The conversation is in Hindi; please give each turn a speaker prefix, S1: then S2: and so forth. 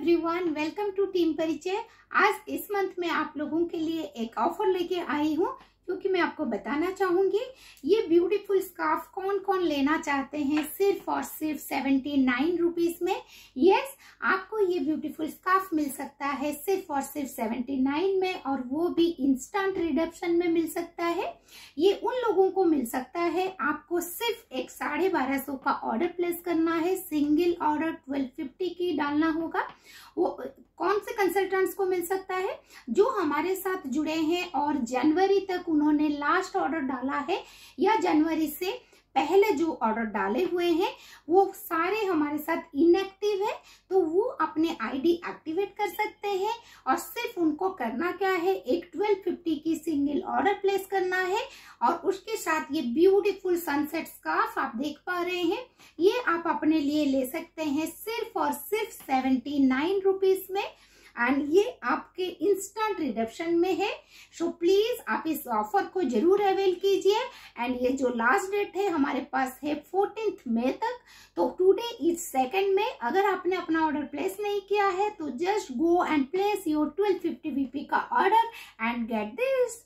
S1: एवरीवन वेलकम टू टीम परिचय आज इस मंथ में आप लोगों के लिए एक ऑफर लेके आई हूँ क्योंकि मैं आपको बताना चाहूंगी ये ब्यूटीफुल स्कार्फ कौन कौन लेना चाहते हैं सिर्फ और सिर्फ सेवेंटी नाइन रुपीज में ये ब्यूटीफुल स्काफ मिल सकता है सिर्फ और सिर्फ 79 में और वो भी इंस्टेंट रिडक्शन में मिल सकता है ये उन लोगों को मिल सकता है आपको सिर्फ एक साढ़े बारह सौ का ऑर्डर प्लेस करना है सिंगल ऑर्डर ट्वेल्व फिफ्टी की डालना होगा वो कौन से कंसल्टेंट्स को मिल सकता है जो हमारे साथ जुड़े हैं और जनवरी तक उन्होंने लास्ट ऑर्डर डाला है या जनवरी से पहले जो ऑर्डर डाले हुए हैं वो सारे हमारे साथ इन आईडी एक्टिवेट कर सकते हैं और सिर्फ उनको करना क्या है एक 1250 की सिंगल ऑर्डर प्लेस करना है और उसके साथ ये ब्यूटीफुल सनसेट स्कार्फ आप देख पा रहे हैं ये आप अपने लिए ले सकते हैं सिर्फ और सिर्फ सेवेंटी नाइन रुपीज में एंड ये आपके इंस्टेंट रिडप्शन में है सो so प्लीज आप इस ऑफर को जरूर अवेल कीजिए एंड ये जो लास्ट डेट है हमारे पास है फोर्टीन मे तक तो टुडे इज सेकेंड मे अगर आपने अपना ऑर्डर प्लेस नहीं किया है तो just go and place your twelve fifty VP का ऑर्डर एंड गेट दिस